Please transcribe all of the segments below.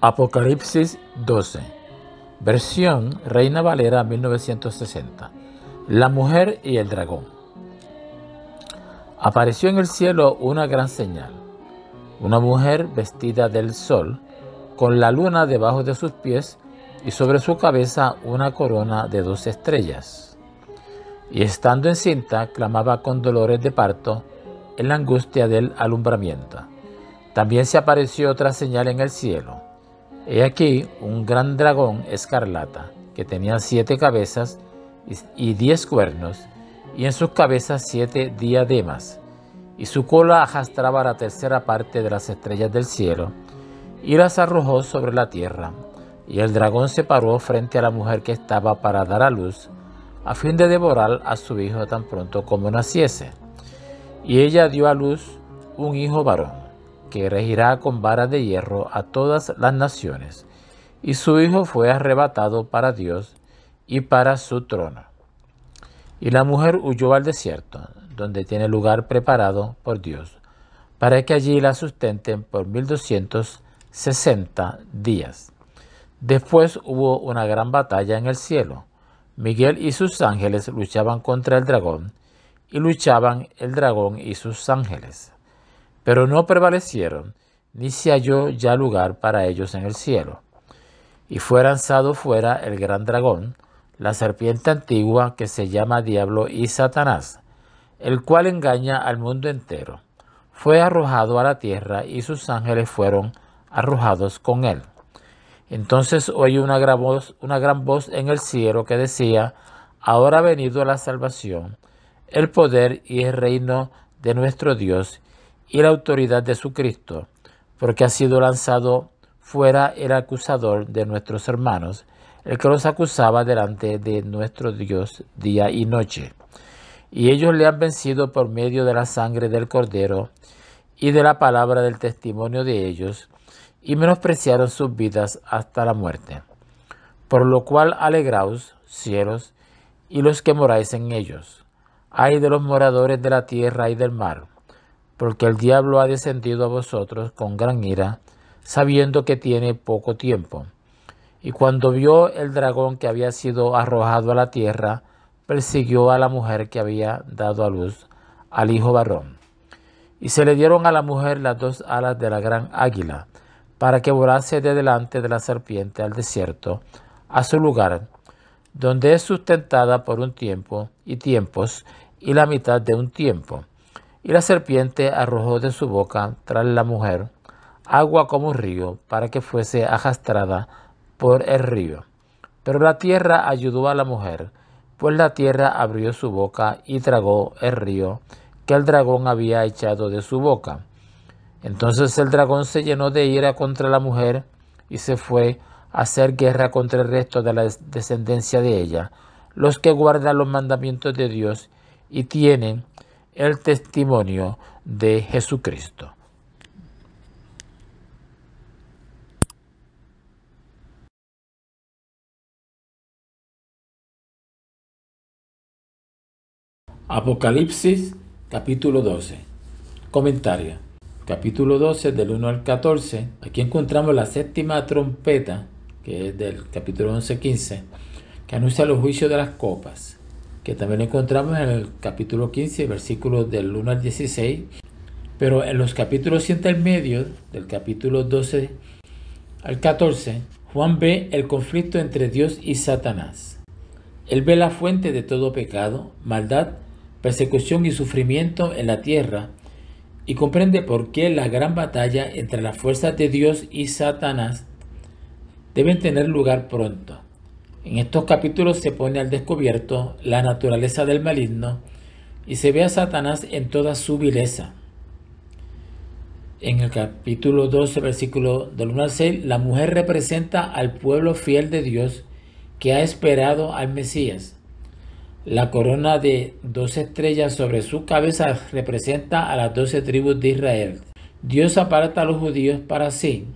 Apocalipsis 12, versión Reina Valera 1960. La mujer y el dragón. Apareció en el cielo una gran señal, una mujer vestida del sol, con la luna debajo de sus pies y sobre su cabeza una corona de dos estrellas. Y estando encinta, clamaba con dolores de parto en la angustia del alumbramiento. También se apareció otra señal en el cielo. He aquí un gran dragón escarlata, que tenía siete cabezas y diez cuernos, y en sus cabezas siete diademas, y su cola arrastraba la tercera parte de las estrellas del cielo, y las arrojó sobre la tierra. Y el dragón se paró frente a la mujer que estaba para dar a luz, a fin de devorar a su hijo tan pronto como naciese. Y ella dio a luz un hijo varón que regirá con vara de hierro a todas las naciones, y su Hijo fue arrebatado para Dios y para su trono. Y la mujer huyó al desierto, donde tiene lugar preparado por Dios, para que allí la sustenten por mil 1260 días. Después hubo una gran batalla en el cielo. Miguel y sus ángeles luchaban contra el dragón, y luchaban el dragón y sus ángeles pero no prevalecieron, ni se halló ya lugar para ellos en el cielo. Y fue lanzado fuera el gran dragón, la serpiente antigua que se llama Diablo y Satanás, el cual engaña al mundo entero. Fue arrojado a la tierra y sus ángeles fueron arrojados con él. Entonces oí una gran voz, una gran voz en el cielo que decía, Ahora ha venido la salvación, el poder y el reino de nuestro Dios y la autoridad de su Cristo, porque ha sido lanzado fuera el acusador de nuestros hermanos, el que los acusaba delante de nuestro Dios día y noche. Y ellos le han vencido por medio de la sangre del cordero y de la palabra del testimonio de ellos, y menospreciaron sus vidas hasta la muerte. Por lo cual alegraos, cielos, y los que moráis en ellos. Ay de los moradores de la tierra y del mar porque el diablo ha descendido a vosotros con gran ira, sabiendo que tiene poco tiempo. Y cuando vio el dragón que había sido arrojado a la tierra, persiguió a la mujer que había dado a luz al hijo varón. Y se le dieron a la mujer las dos alas de la gran águila, para que volase de delante de la serpiente al desierto, a su lugar, donde es sustentada por un tiempo y tiempos y la mitad de un tiempo y la serpiente arrojó de su boca tras la mujer agua como río para que fuese arrastrada por el río. Pero la tierra ayudó a la mujer, pues la tierra abrió su boca y tragó el río que el dragón había echado de su boca. Entonces el dragón se llenó de ira contra la mujer y se fue a hacer guerra contra el resto de la descendencia de ella, los que guardan los mandamientos de Dios y tienen el testimonio de Jesucristo. Apocalipsis capítulo 12. Comentario. Capítulo 12 del 1 al 14. Aquí encontramos la séptima trompeta, que es del capítulo 11-15, que anuncia los juicios de las copas que también encontramos en el capítulo 15, versículos del 1 al 16, pero en los capítulos 100 al medio, del capítulo 12 al 14, Juan ve el conflicto entre Dios y Satanás. Él ve la fuente de todo pecado, maldad, persecución y sufrimiento en la tierra y comprende por qué la gran batalla entre las fuerzas de Dios y Satanás debe tener lugar pronto. En estos capítulos se pone al descubierto la naturaleza del maligno y se ve a Satanás en toda su vileza. En el capítulo 12, versículo del 1 6, la mujer representa al pueblo fiel de Dios que ha esperado al Mesías. La corona de dos estrellas sobre su cabeza representa a las doce tribus de Israel. Dios aparta a los judíos para sí,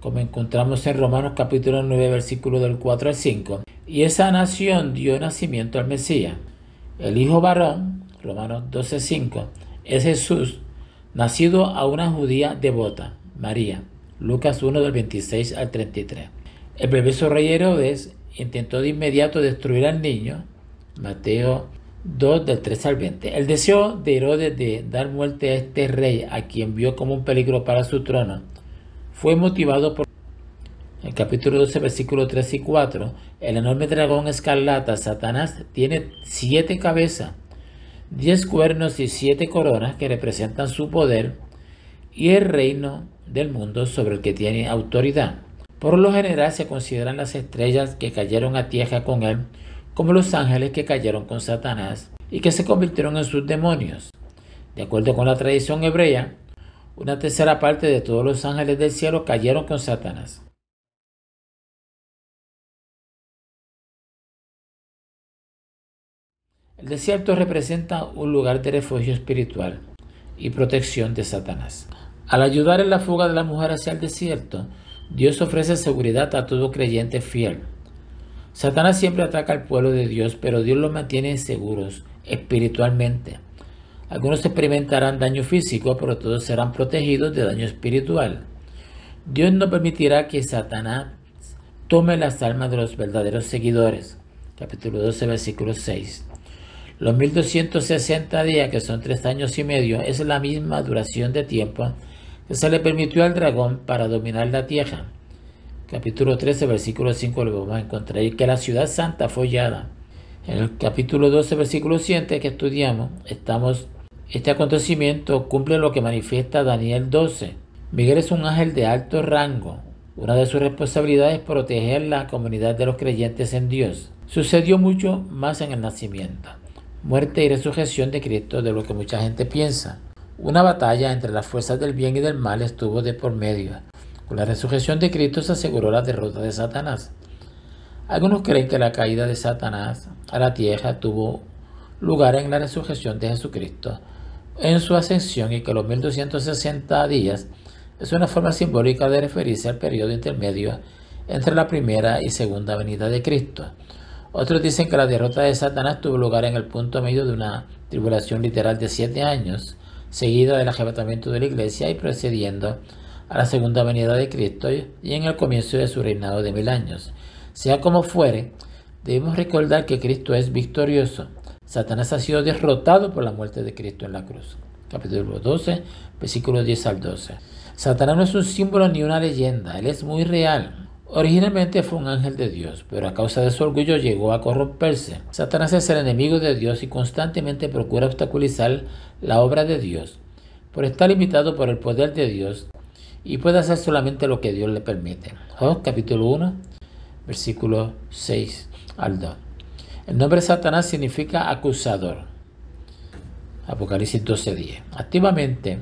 como encontramos en Romanos capítulo 9, versículo del 4 al 5. Y esa nación dio nacimiento al Mesías. El hijo varón, Romanos 12, 5, es Jesús, nacido a una judía devota, María. Lucas 1 del 26 al 33. El perverso rey Herodes intentó de inmediato destruir al niño, Mateo 2 del 3 al 20. El deseo de Herodes de dar muerte a este rey, a quien vio como un peligro para su trono, fue motivado por el capítulo 12, versículo 3 y 4, el enorme dragón escarlata, Satanás, tiene siete cabezas, diez cuernos y siete coronas que representan su poder y el reino del mundo sobre el que tiene autoridad. Por lo general se consideran las estrellas que cayeron a tierra con él como los ángeles que cayeron con Satanás y que se convirtieron en sus demonios. De acuerdo con la tradición hebrea, una tercera parte de todos los ángeles del cielo cayeron con Satanás. El desierto representa un lugar de refugio espiritual y protección de Satanás. Al ayudar en la fuga de la mujer hacia el desierto, Dios ofrece seguridad a todo creyente fiel. Satanás siempre ataca al pueblo de Dios, pero Dios lo mantiene seguros espiritualmente. Algunos experimentarán daño físico, pero todos serán protegidos de daño espiritual. Dios no permitirá que Satanás tome las almas de los verdaderos seguidores. Capítulo 12, versículo 6. Los 1260 días, que son tres años y medio, es la misma duración de tiempo que se le permitió al dragón para dominar la tierra. Capítulo 13, versículo 5, lo vamos a encontrar. que la ciudad santa fue hallada. En el capítulo 12, versículo 7 que estudiamos, estamos este acontecimiento cumple lo que manifiesta Daniel 12. Miguel es un ángel de alto rango. Una de sus responsabilidades es proteger la comunidad de los creyentes en Dios. Sucedió mucho más en el nacimiento, muerte y resurrección de Cristo de lo que mucha gente piensa. Una batalla entre las fuerzas del bien y del mal estuvo de por medio. Con la resurrección de Cristo se aseguró la derrota de Satanás. Algunos creen que la caída de Satanás a la tierra tuvo lugar en la resurrección de Jesucristo, en su ascensión y que los 1260 días es una forma simbólica de referirse al periodo intermedio entre la primera y segunda venida de Cristo. Otros dicen que la derrota de Satanás tuvo lugar en el punto medio de una tribulación literal de siete años, seguida del arrebatamiento de la iglesia y precediendo a la segunda venida de Cristo y en el comienzo de su reinado de mil años. Sea como fuere, debemos recordar que Cristo es victorioso Satanás ha sido derrotado por la muerte de Cristo en la cruz. Capítulo 12, versículo 10 al 12. Satanás no es un símbolo ni una leyenda, él es muy real. Originalmente fue un ángel de Dios, pero a causa de su orgullo llegó a corromperse. Satanás es el enemigo de Dios y constantemente procura obstaculizar la obra de Dios. Por estar limitado por el poder de Dios, y puede hacer solamente lo que Dios le permite. Job capítulo 1, versículo 6 al 2. El nombre Satanás significa acusador. Apocalipsis 12:10. Activamente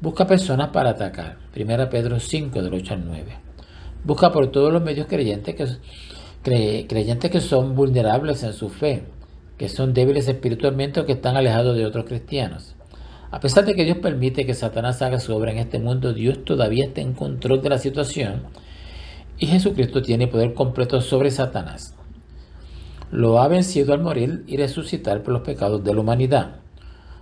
busca personas para atacar. 1 Pedro 5 del 8 al 9. Busca por todos los medios creyentes que, creyentes que son vulnerables en su fe, que son débiles espiritualmente o que están alejados de otros cristianos. A pesar de que Dios permite que Satanás haga su obra en este mundo, Dios todavía está en control de la situación y Jesucristo tiene poder completo sobre Satanás lo ha vencido al morir y resucitar por los pecados de la humanidad.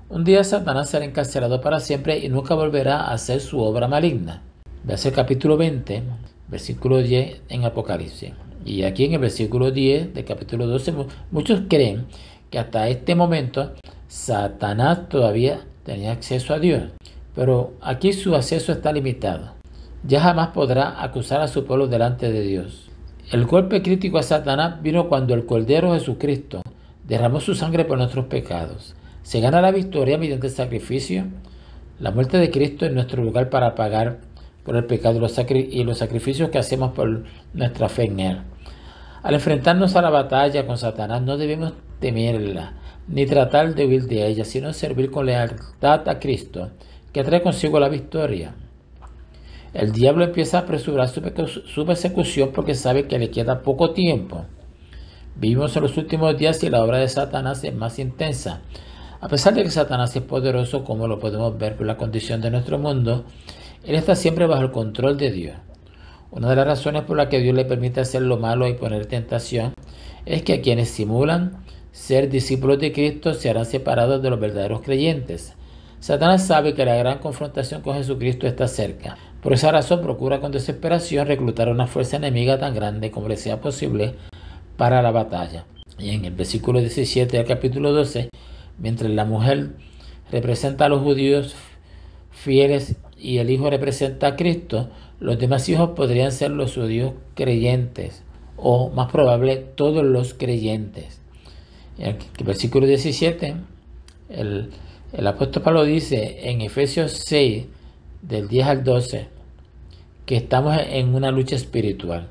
Un día Satanás será encarcelado para siempre y nunca volverá a hacer su obra maligna. Veas el capítulo 20, versículo 10 en Apocalipsis. Y aquí en el versículo 10 del capítulo 12, muchos creen que hasta este momento Satanás todavía tenía acceso a Dios, pero aquí su acceso está limitado. Ya jamás podrá acusar a su pueblo delante de Dios. El golpe crítico a Satanás vino cuando el Cordero Jesucristo derramó su sangre por nuestros pecados. Se gana la victoria mediante el sacrificio, la muerte de Cristo es nuestro lugar para pagar por el pecado y los sacrificios que hacemos por nuestra fe en Él. Al enfrentarnos a la batalla con Satanás no debemos temerla, ni tratar de huir de ella, sino servir con lealtad a Cristo, que trae consigo la victoria. El diablo empieza a apresurar su persecución porque sabe que le queda poco tiempo. Vivimos en los últimos días y la obra de Satanás es más intensa. A pesar de que Satanás es poderoso, como lo podemos ver por la condición de nuestro mundo, él está siempre bajo el control de Dios. Una de las razones por las que Dios le permite hacer lo malo y poner tentación es que a quienes simulan ser discípulos de Cristo se harán separados de los verdaderos creyentes. Satanás sabe que la gran confrontación con Jesucristo está cerca. Por esa razón procura con desesperación reclutar una fuerza enemiga tan grande como le sea posible para la batalla. Y en el versículo 17 del capítulo 12, mientras la mujer representa a los judíos fieles y el Hijo representa a Cristo, los demás hijos podrían ser los judíos creyentes o más probable todos los creyentes. En el versículo 17, el, el apóstol Pablo dice en Efesios 6, del 10 al 12, que estamos en una lucha espiritual.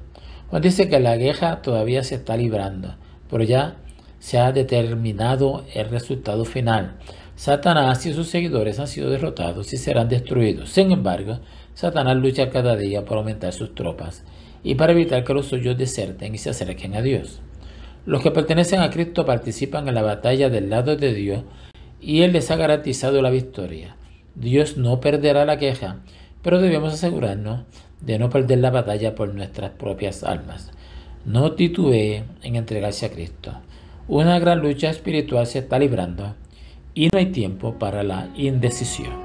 Juan dice que la guerra todavía se está librando, pero ya se ha determinado el resultado final. Satanás y sus seguidores han sido derrotados y serán destruidos. Sin embargo, Satanás lucha cada día por aumentar sus tropas y para evitar que los suyos deserten y se acerquen a Dios. Los que pertenecen a Cristo participan en la batalla del lado de Dios y Él les ha garantizado la victoria. Dios no perderá la queja, pero debemos asegurarnos de no perder la batalla por nuestras propias almas. No titubee en entregarse a Cristo. Una gran lucha espiritual se está librando y no hay tiempo para la indecisión.